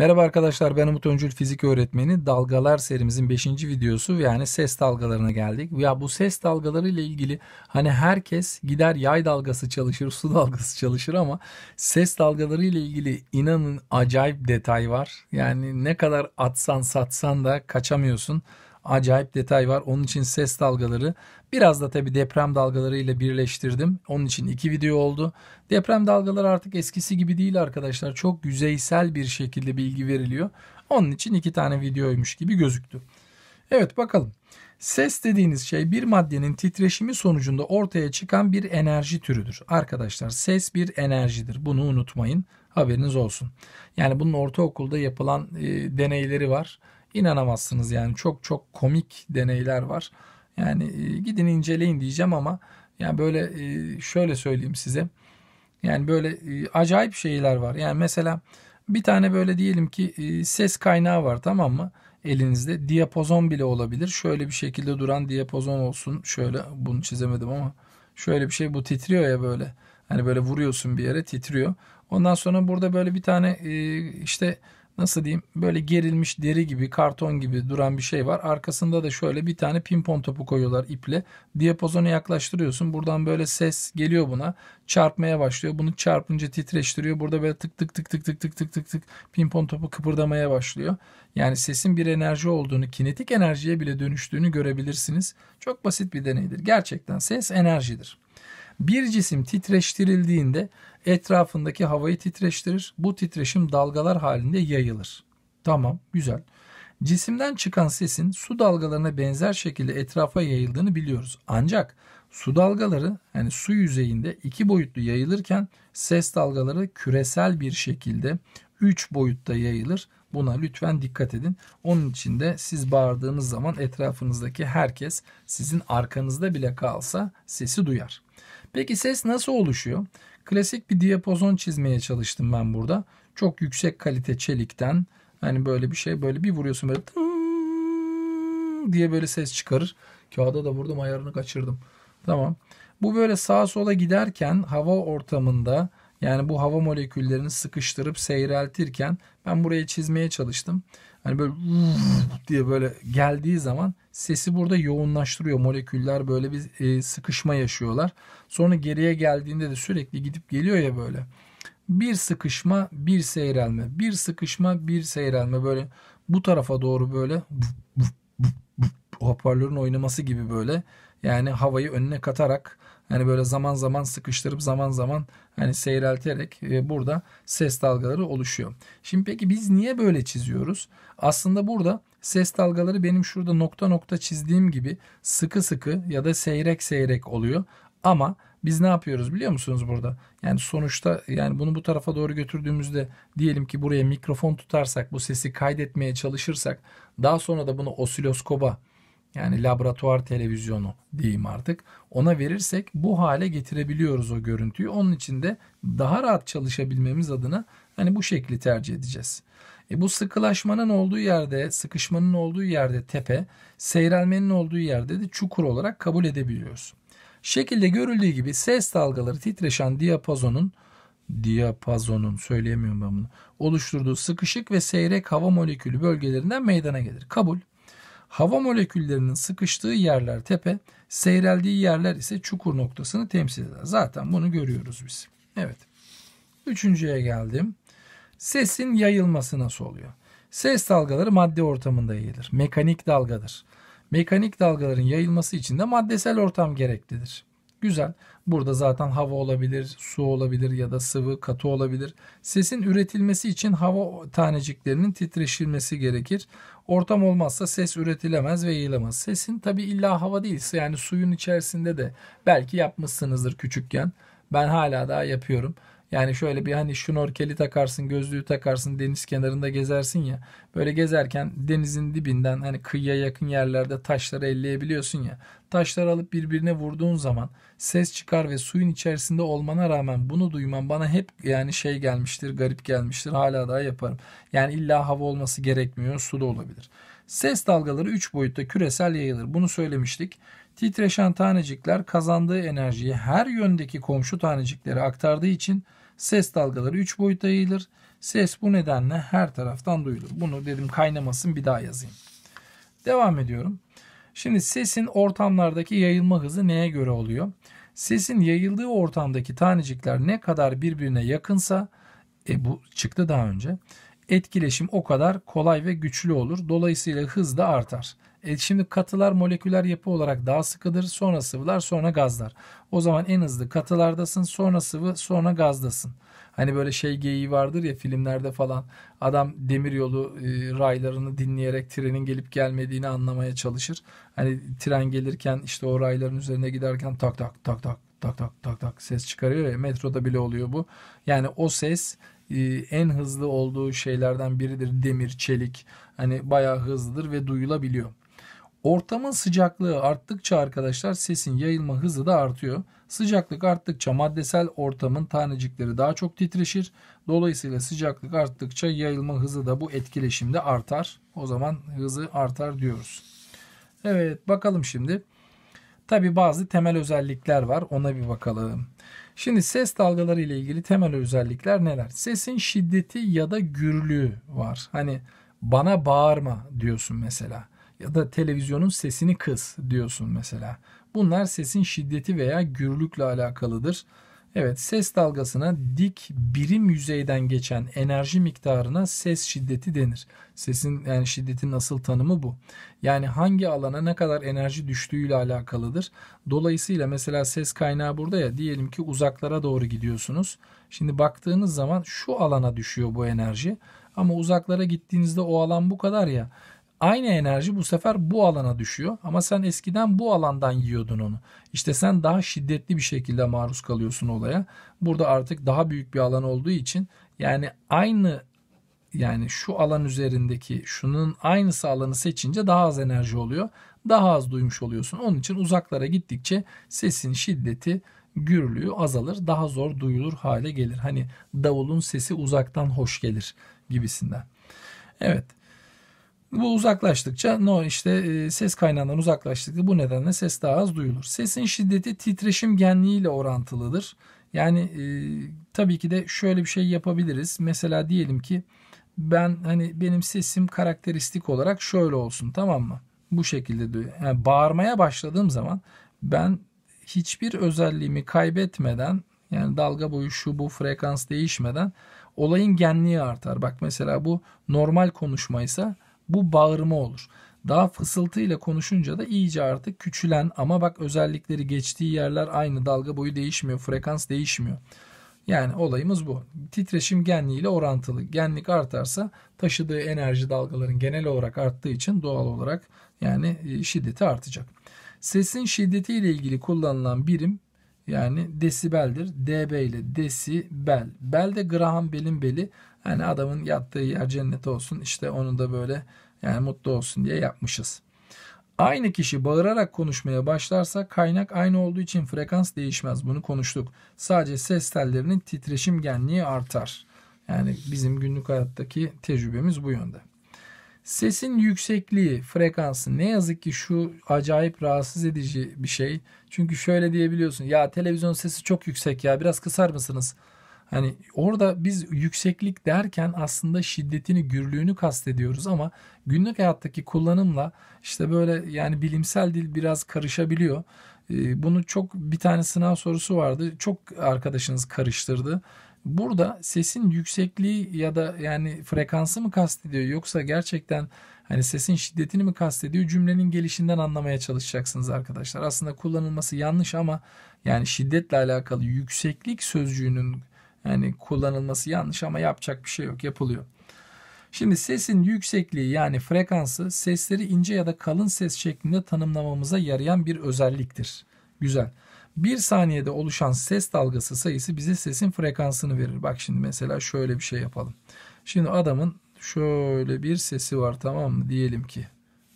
Merhaba arkadaşlar ben Umut Öncül fizik öğretmeni. Dalgalar serimizin 5. videosu yani ses dalgalarına geldik. Ya bu ses dalgaları ile ilgili hani herkes gider yay dalgası çalışır, su dalgası çalışır ama ses dalgaları ile ilgili inanın acayip detay var. Yani ne kadar atsan satsan da kaçamıyorsun acayip detay var. Onun için ses dalgaları biraz da tabii deprem dalgaları ile birleştirdim. Onun için iki video oldu. Deprem dalgaları artık eskisi gibi değil arkadaşlar. Çok yüzeysel bir şekilde bilgi veriliyor. Onun için iki tane videoymuş gibi gözüktü. Evet bakalım. Ses dediğiniz şey bir maddenin titreşimi sonucunda ortaya çıkan bir enerji türüdür. Arkadaşlar ses bir enerjidir. Bunu unutmayın. Haberiniz olsun. Yani bunun ortaokulda yapılan e, deneyleri var inanamazsınız yani çok çok komik deneyler var. Yani e, gidin inceleyin diyeceğim ama yani böyle e, şöyle söyleyeyim size. Yani böyle e, acayip şeyler var. Yani mesela bir tane böyle diyelim ki ses kaynağı var tamam mı? Elinizde diyapozon bile olabilir. Şöyle bir şekilde duran diyapozon olsun. Şöyle bunu çizemedim ama şöyle bir şey bu titriyor ya böyle. Hani böyle vuruyorsun bir yere titriyor. Ondan sonra burada böyle bir tane işte nasıl diyeyim böyle gerilmiş deri gibi karton gibi duran bir şey var. Arkasında da şöyle bir tane pimpon topu koyuyorlar iple. Diyapozonu yaklaştırıyorsun. Buradan böyle ses geliyor buna. Çarpmaya başlıyor. Bunu çarpınca titreştiriyor. Burada böyle tık tık tık tık tık tık tık tık tık pimpon topu kıpırdamaya başlıyor. Yani sesin bir enerji olduğunu, kinetik enerjiye bile dönüştüğünü görebilirsiniz. Çok basit bir deneydir. Gerçekten ses enerjidir. Bir cisim titreştirildiğinde etrafındaki havayı titreştirir. Bu titreşim dalgalar halinde yayılır. Tamam, güzel. Cisimden çıkan sesin su dalgalarına benzer şekilde etrafa yayıldığını biliyoruz. Ancak su dalgaları yani su yüzeyinde iki boyutlu yayılırken ses dalgaları küresel bir şekilde üç boyutta yayılır. Buna lütfen dikkat edin. Onun için de siz bağırdığınız zaman etrafınızdaki herkes sizin arkanızda bile kalsa sesi duyar. Peki ses nasıl oluşuyor? Klasik bir diyapozon çizmeye çalıştım ben burada. Çok yüksek kalite çelikten hani böyle bir şey böyle bir vuruyorsun böyle diye böyle ses çıkarır. Kağıda da vurdum ayarını kaçırdım. Tamam. Bu böyle sağa sola giderken hava ortamında yani bu hava moleküllerini sıkıştırıp seyreltirken ben buraya çizmeye çalıştım. Hani böyle diye böyle geldiği zaman sesi burada yoğunlaştırıyor. Moleküller böyle bir e, sıkışma yaşıyorlar. Sonra geriye geldiğinde de sürekli gidip geliyor ya böyle. Bir sıkışma, bir seyrelme. Bir sıkışma, bir seyrelme böyle bu tarafa doğru böyle hoparlörün oynaması gibi böyle yani havayı önüne katarak Hani böyle zaman zaman sıkıştırıp zaman zaman hani seyrelterek e, burada ses dalgaları oluşuyor. Şimdi peki biz niye böyle çiziyoruz? Aslında burada ses dalgaları benim şurada nokta nokta çizdiğim gibi sıkı sıkı ya da seyrek seyrek oluyor. Ama biz ne yapıyoruz biliyor musunuz burada? Yani sonuçta yani bunu bu tarafa doğru götürdüğümüzde diyelim ki buraya mikrofon tutarsak bu sesi kaydetmeye çalışırsak daha sonra da bunu osiloskoba yani laboratuvar televizyonu diyeyim artık ona verirsek bu hale getirebiliyoruz o görüntüyü. Onun için de daha rahat çalışabilmemiz adına hani bu şekli tercih edeceğiz. E bu sıkılaşmanın olduğu yerde, sıkışmanın olduğu yerde tepe, seyrelmenin olduğu yerde de çukur olarak kabul edebiliyoruz. Şekilde görüldüğü gibi ses dalgaları titreşen diyapazonun diyapazonun söyleyemiyorum ben bunu. Oluşturduğu sıkışık ve seyrek hava molekülü bölgelerinden meydana gelir. Kabul. Hava moleküllerinin sıkıştığı yerler tepe, seyreldiği yerler ise çukur noktasını temsil eder. Zaten bunu görüyoruz biz. Evet. Üçüncüye geldim. Sesin yayılması nasıl oluyor? Ses dalgaları madde ortamında yayılır. Mekanik dalgadır. Mekanik dalgaların yayılması için de maddesel ortam gereklidir. Güzel. Burada zaten hava olabilir, su olabilir ya da sıvı, katı olabilir. Sesin üretilmesi için hava taneciklerinin titreşilmesi gerekir. Ortam olmazsa ses üretilemez ve yayılamaz. Sesin tabi illa hava değilse yani suyun içerisinde de belki yapmışsınızdır küçükken. Ben hala daha yapıyorum. Yani şöyle bir hani şnorkeli takarsın, gözlüğü takarsın, deniz kenarında gezersin ya. Böyle gezerken denizin dibinden hani kıyıya yakın yerlerde taşları elleyebiliyorsun ya. Taşları alıp birbirine vurduğun zaman ses çıkar ve suyun içerisinde olmana rağmen bunu duyman bana hep yani şey gelmiştir, garip gelmiştir. Hala daha yaparım. Yani illa hava olması gerekmiyor, su da olabilir. Ses dalgaları 3 boyutta küresel yayılır. Bunu söylemiştik. Titreşen tanecikler kazandığı enerjiyi her yöndeki komşu taneciklere aktardığı için ses dalgaları 3 boyutta yayılır. Ses bu nedenle her taraftan duyulur. Bunu dedim kaynamasın bir daha yazayım. Devam ediyorum. Şimdi sesin ortamlardaki yayılma hızı neye göre oluyor? Sesin yayıldığı ortamdaki tanecikler ne kadar birbirine yakınsa e bu çıktı daha önce etkileşim o kadar kolay ve güçlü olur. Dolayısıyla hız da artar. E şimdi katılar moleküler yapı olarak daha sıkıdır. Sonra sıvılar, sonra gazlar. O zaman en hızlı katılardasın, sonra sıvı, sonra gazdasın. Hani böyle şey geyiği vardır ya filmlerde falan. Adam demiryolu e, raylarını dinleyerek trenin gelip gelmediğini anlamaya çalışır. Hani tren gelirken işte o rayların üzerine giderken tak tak tak tak tak tak tak tak ses çıkarıyor ya metroda bile oluyor bu. Yani o ses e, en hızlı olduğu şeylerden biridir demir, çelik. Hani bayağı hızlıdır ve duyulabiliyor. Ortamın sıcaklığı arttıkça arkadaşlar sesin yayılma hızı da artıyor. Sıcaklık arttıkça maddesel ortamın tanecikleri daha çok titreşir. Dolayısıyla sıcaklık arttıkça yayılma hızı da bu etkileşimde artar. O zaman hızı artar diyoruz. Evet bakalım şimdi. Tabi bazı temel özellikler var ona bir bakalım. Şimdi ses dalgaları ile ilgili temel özellikler neler? Sesin şiddeti ya da gürlüğü var. Hani bana bağırma diyorsun mesela ya da televizyonun sesini kıs diyorsun mesela. Bunlar sesin şiddeti veya gürlükle alakalıdır. Evet ses dalgasına dik birim yüzeyden geçen enerji miktarına ses şiddeti denir. Sesin yani şiddetin asıl tanımı bu. Yani hangi alana ne kadar enerji düştüğüyle alakalıdır. Dolayısıyla mesela ses kaynağı burada ya diyelim ki uzaklara doğru gidiyorsunuz. Şimdi baktığınız zaman şu alana düşüyor bu enerji. Ama uzaklara gittiğinizde o alan bu kadar ya. Aynı enerji bu sefer bu alana düşüyor ama sen eskiden bu alandan yiyordun onu. İşte sen daha şiddetli bir şekilde maruz kalıyorsun olaya. Burada artık daha büyük bir alan olduğu için yani aynı yani şu alan üzerindeki şunun aynısı alanı seçince daha az enerji oluyor. Daha az duymuş oluyorsun. Onun için uzaklara gittikçe sesin şiddeti gürlüğü azalır. Daha zor duyulur hale gelir. Hani davulun sesi uzaktan hoş gelir gibisinden. Evet bu uzaklaştıkça no işte e, ses kaynağından uzaklaştıkça bu nedenle ses daha az duyulur. Sesin şiddeti titreşim genliği ile orantılıdır. Yani e, tabii ki de şöyle bir şey yapabiliriz. Mesela diyelim ki ben hani benim sesim karakteristik olarak şöyle olsun tamam mı? Bu şekilde yani bağırmaya başladığım zaman ben hiçbir özelliğimi kaybetmeden yani dalga boyu şu bu frekans değişmeden olayın genliği artar. Bak mesela bu normal konuşmaysa ise bu bağırma olur. Daha fısıltıyla konuşunca da iyice artık küçülen ama bak özellikleri geçtiği yerler aynı dalga boyu değişmiyor, frekans değişmiyor. Yani olayımız bu. Titreşim genliği ile orantılı. Genlik artarsa taşıdığı enerji dalgaların genel olarak arttığı için doğal olarak yani e, şiddeti artacak. Sesin şiddeti ile ilgili kullanılan birim yani desibeldir. dB ile desibel. Bel de Graham Bell'in beli. Hani adamın yattığı yer cennet olsun işte onun da böyle yani mutlu olsun diye yapmışız. Aynı kişi bağırarak konuşmaya başlarsa kaynak aynı olduğu için frekans değişmez. Bunu konuştuk. Sadece ses tellerinin titreşim genliği artar. Yani bizim günlük hayattaki tecrübemiz bu yönde. Sesin yüksekliği, frekansı ne yazık ki şu acayip rahatsız edici bir şey. Çünkü şöyle diyebiliyorsun. Ya televizyon sesi çok yüksek ya biraz kısar mısınız? Hani orada biz yükseklik derken aslında şiddetini, gürlüğünü kastediyoruz ama günlük hayattaki kullanımla işte böyle yani bilimsel dil biraz karışabiliyor. Ee, bunu çok bir tane sınav sorusu vardı. Çok arkadaşınız karıştırdı. Burada sesin yüksekliği ya da yani frekansı mı kastediyor yoksa gerçekten hani sesin şiddetini mi kastediyor cümlenin gelişinden anlamaya çalışacaksınız arkadaşlar. Aslında kullanılması yanlış ama yani şiddetle alakalı yükseklik sözcüğünün yani kullanılması yanlış ama yapacak bir şey yok yapılıyor. Şimdi sesin yüksekliği yani frekansı sesleri ince ya da kalın ses şeklinde tanımlamamıza yarayan bir özelliktir. Güzel. Bir saniyede oluşan ses dalgası sayısı bize sesin frekansını verir. Bak şimdi mesela şöyle bir şey yapalım. Şimdi adamın şöyle bir sesi var tamam mı diyelim ki.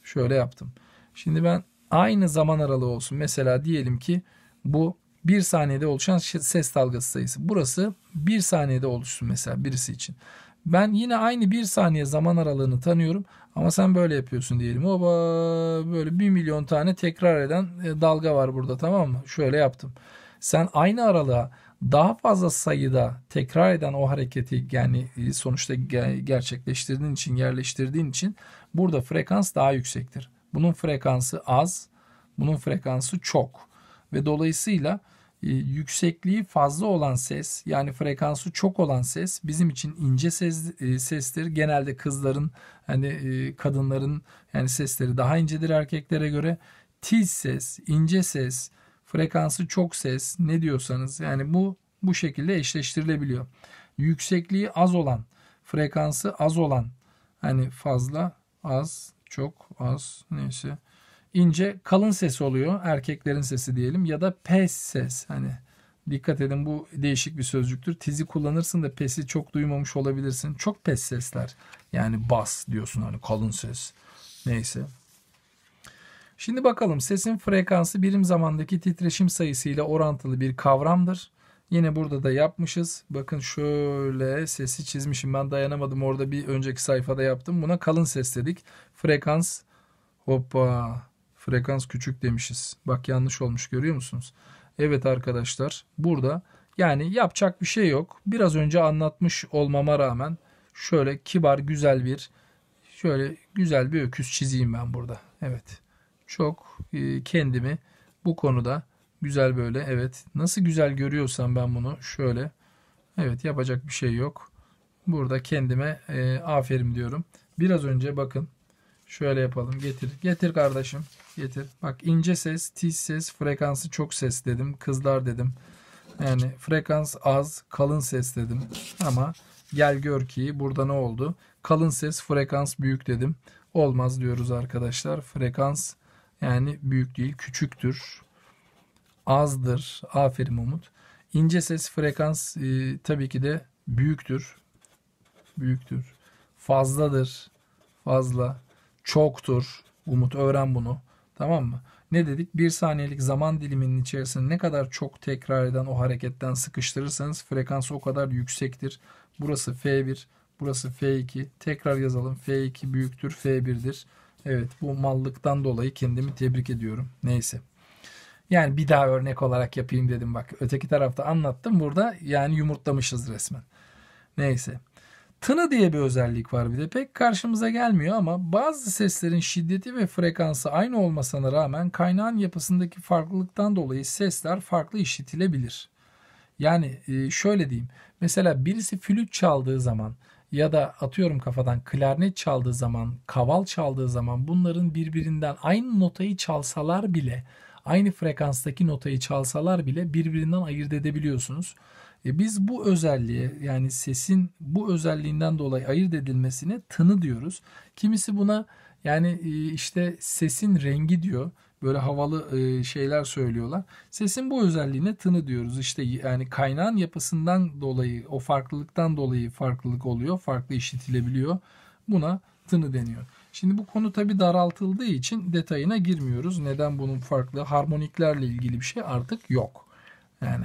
Şöyle yaptım. Şimdi ben aynı zaman aralığı olsun. Mesela diyelim ki bu 1 saniyede oluşan ses dalgası sayısı. Burası 1 saniyede oluşsun mesela birisi için. Ben yine aynı 1 saniye zaman aralığını tanıyorum ama sen böyle yapıyorsun diyelim. Oba böyle 1 milyon tane tekrar eden e, dalga var burada tamam mı? Şöyle yaptım. Sen aynı aralığa daha fazla sayıda tekrar eden o hareketi yani e, sonuçta gerçekleştirdiğin için yerleştirdiğin için burada frekans daha yüksektir. Bunun frekansı az, bunun frekansı çok ve dolayısıyla e, yüksekliği fazla olan ses yani frekansı çok olan ses bizim için ince ses, e, sestir. Genelde kızların hani e, kadınların yani sesleri daha incedir erkeklere göre. Tiz ses, ince ses, frekansı çok ses ne diyorsanız yani bu bu şekilde eşleştirilebiliyor. Yüksekliği az olan, frekansı az olan hani fazla, az, çok, az neyse ince kalın ses oluyor. Erkeklerin sesi diyelim ya da pes ses. Hani dikkat edin bu değişik bir sözcüktür. Tizi kullanırsın da pesi çok duymamış olabilirsin. Çok pes sesler. Yani bas diyorsun hani kalın ses. Neyse. Şimdi bakalım sesin frekansı birim zamandaki titreşim sayısı ile orantılı bir kavramdır. Yine burada da yapmışız. Bakın şöyle sesi çizmişim. Ben dayanamadım orada bir önceki sayfada yaptım. Buna kalın ses dedik. Frekans hoppa Frekans küçük demişiz. Bak yanlış olmuş görüyor musunuz? Evet arkadaşlar burada yani yapacak bir şey yok. Biraz önce anlatmış olmama rağmen şöyle kibar güzel bir şöyle güzel bir öküz çizeyim ben burada. Evet çok e, kendimi bu konuda güzel böyle evet nasıl güzel görüyorsam ben bunu şöyle evet yapacak bir şey yok. Burada kendime e, aferin diyorum. Biraz önce bakın Şöyle yapalım. Getir. Getir kardeşim. Getir. Bak ince ses, tiz ses, frekansı çok ses dedim. Kızlar dedim. Yani frekans az, kalın ses dedim. Ama gel gör ki burada ne oldu? Kalın ses, frekans büyük dedim. Olmaz diyoruz arkadaşlar. Frekans yani büyük değil, küçüktür. Azdır. Aferin Umut. İnce ses, frekans e, tabii ki de büyüktür. Büyüktür. Fazladır. Fazla çoktur. Umut öğren bunu. Tamam mı? Ne dedik? Bir saniyelik zaman diliminin içerisinde ne kadar çok tekrar eden o hareketten sıkıştırırsanız frekansı o kadar yüksektir. Burası F1, burası F2. Tekrar yazalım. F2 büyüktür, F1'dir. Evet bu mallıktan dolayı kendimi tebrik ediyorum. Neyse. Yani bir daha örnek olarak yapayım dedim bak. Öteki tarafta anlattım. Burada yani yumurtlamışız resmen. Neyse. Tını diye bir özellik var bir de pek karşımıza gelmiyor ama bazı seslerin şiddeti ve frekansı aynı olmasına rağmen kaynağın yapısındaki farklılıktan dolayı sesler farklı işitilebilir. Yani e, şöyle diyeyim mesela birisi flüt çaldığı zaman ya da atıyorum kafadan klarnet çaldığı zaman, kaval çaldığı zaman bunların birbirinden aynı notayı çalsalar bile, aynı frekanstaki notayı çalsalar bile birbirinden ayırt edebiliyorsunuz. E biz bu özelliğe yani sesin bu özelliğinden dolayı ayırt edilmesine tını diyoruz. Kimisi buna yani e, işte sesin rengi diyor. Böyle havalı e, şeyler söylüyorlar. Sesin bu özelliğine tını diyoruz. İşte yani kaynağın yapısından dolayı, o farklılıktan dolayı farklılık oluyor. Farklı işitilebiliyor. Buna tını deniyor. Şimdi bu konu tabi daraltıldığı için detayına girmiyoruz. Neden bunun farklı harmoniklerle ilgili bir şey artık yok. Yani.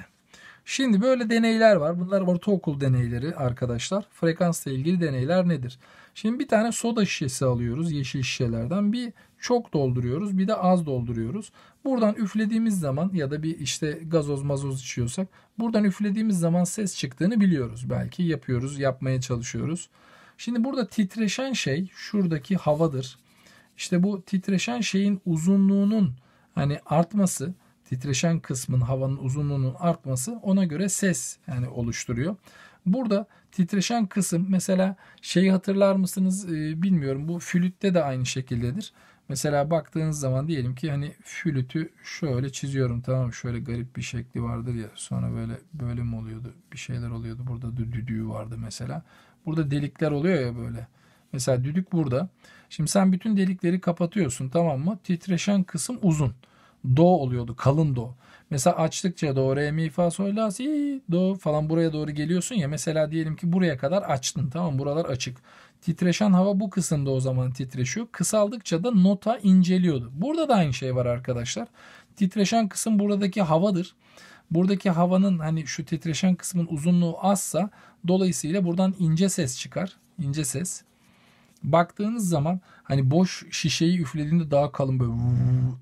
Şimdi böyle deneyler var. Bunlar ortaokul deneyleri arkadaşlar. Frekansla ilgili deneyler nedir? Şimdi bir tane soda şişesi alıyoruz yeşil şişelerden. Bir çok dolduruyoruz bir de az dolduruyoruz. Buradan üflediğimiz zaman ya da bir işte gazoz mazoz içiyorsak buradan üflediğimiz zaman ses çıktığını biliyoruz. Belki yapıyoruz yapmaya çalışıyoruz. Şimdi burada titreşen şey şuradaki havadır. İşte bu titreşen şeyin uzunluğunun hani artması titreşen kısmın havanın uzunluğunun artması ona göre ses yani oluşturuyor. Burada titreşen kısım mesela şeyi hatırlar mısınız ee, bilmiyorum bu flütte de aynı şekildedir. Mesela baktığınız zaman diyelim ki hani flütü şöyle çiziyorum tamam şöyle garip bir şekli vardır ya sonra böyle böyle mi oluyordu bir şeyler oluyordu burada düdüğü vardı mesela. Burada delikler oluyor ya böyle. Mesela düdük burada. Şimdi sen bütün delikleri kapatıyorsun tamam mı? Titreşen kısım uzun do oluyordu kalın do. Mesela açtıkça do re mi fa sol la si do falan buraya doğru geliyorsun ya mesela diyelim ki buraya kadar açtın tamam buralar açık. Titreşen hava bu kısımda o zaman titreşiyor. Kısaldıkça da nota inceliyordu. Burada da aynı şey var arkadaşlar. Titreşen kısım buradaki havadır. Buradaki havanın hani şu titreşen kısmın uzunluğu azsa dolayısıyla buradan ince ses çıkar. İnce ses baktığınız zaman hani boş şişeyi üflediğinde daha kalın böyle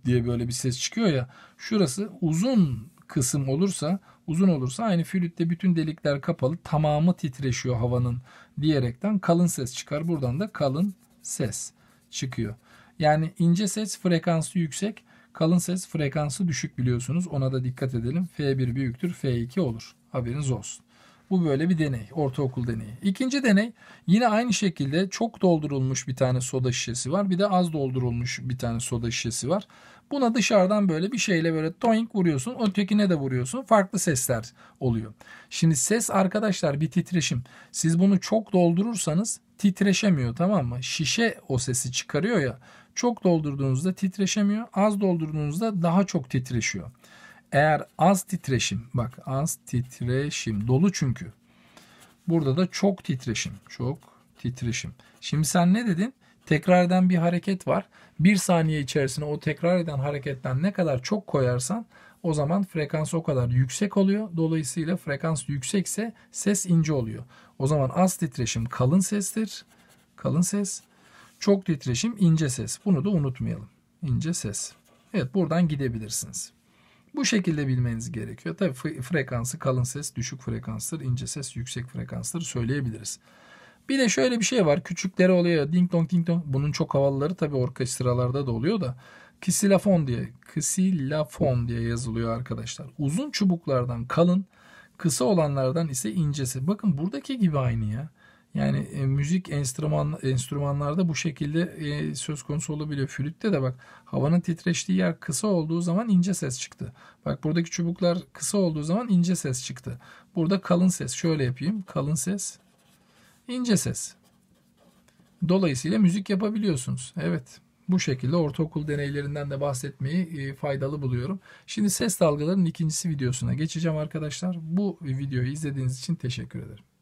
diye böyle bir ses çıkıyor ya. Şurası uzun kısım olursa uzun olursa aynı flütte bütün delikler kapalı tamamı titreşiyor havanın diyerekten kalın ses çıkar. Buradan da kalın ses çıkıyor. Yani ince ses frekansı yüksek kalın ses frekansı düşük biliyorsunuz ona da dikkat edelim. F1 büyüktür F2 olur haberiniz olsun. Bu böyle bir deney. Ortaokul deneyi. İkinci deney yine aynı şekilde çok doldurulmuş bir tane soda şişesi var. Bir de az doldurulmuş bir tane soda şişesi var. Buna dışarıdan böyle bir şeyle böyle toink vuruyorsun. Ötekine de vuruyorsun. Farklı sesler oluyor. Şimdi ses arkadaşlar bir titreşim. Siz bunu çok doldurursanız titreşemiyor tamam mı? Şişe o sesi çıkarıyor ya. Çok doldurduğunuzda titreşemiyor. Az doldurduğunuzda daha çok titreşiyor. Eğer az titreşim bak az titreşim dolu çünkü. Burada da çok titreşim. Çok titreşim. Şimdi sen ne dedin? Tekrar eden bir hareket var. Bir saniye içerisinde o tekrar eden hareketten ne kadar çok koyarsan o zaman frekans o kadar yüksek oluyor. Dolayısıyla frekans yüksekse ses ince oluyor. O zaman az titreşim kalın sestir. Kalın ses. Çok titreşim ince ses. Bunu da unutmayalım. İnce ses. Evet buradan gidebilirsiniz. Bu şekilde bilmeniz gerekiyor. Tabii frekansı kalın ses düşük frekanstır, ince ses yüksek frekanstır söyleyebiliriz. Bir de şöyle bir şey var. Küçükleri oluyor. Ding dong ding dong. Bunun çok havalıları tabii orkestralarda da oluyor da. Kisilafon diye, kisilafon diye yazılıyor arkadaşlar. Uzun çubuklardan kalın, kısa olanlardan ise incesi. Bakın buradaki gibi aynı ya. Yani e, müzik enstrüman, enstrümanlarda bu şekilde e, söz konusu olabiliyor. Flütte de bak havanın titreştiği yer kısa olduğu zaman ince ses çıktı. Bak buradaki çubuklar kısa olduğu zaman ince ses çıktı. Burada kalın ses. Şöyle yapayım. Kalın ses, ince ses. Dolayısıyla müzik yapabiliyorsunuz. Evet. Bu şekilde ortaokul deneylerinden de bahsetmeyi e, faydalı buluyorum. Şimdi ses dalgalarının ikincisi videosuna geçeceğim arkadaşlar. Bu videoyu izlediğiniz için teşekkür ederim.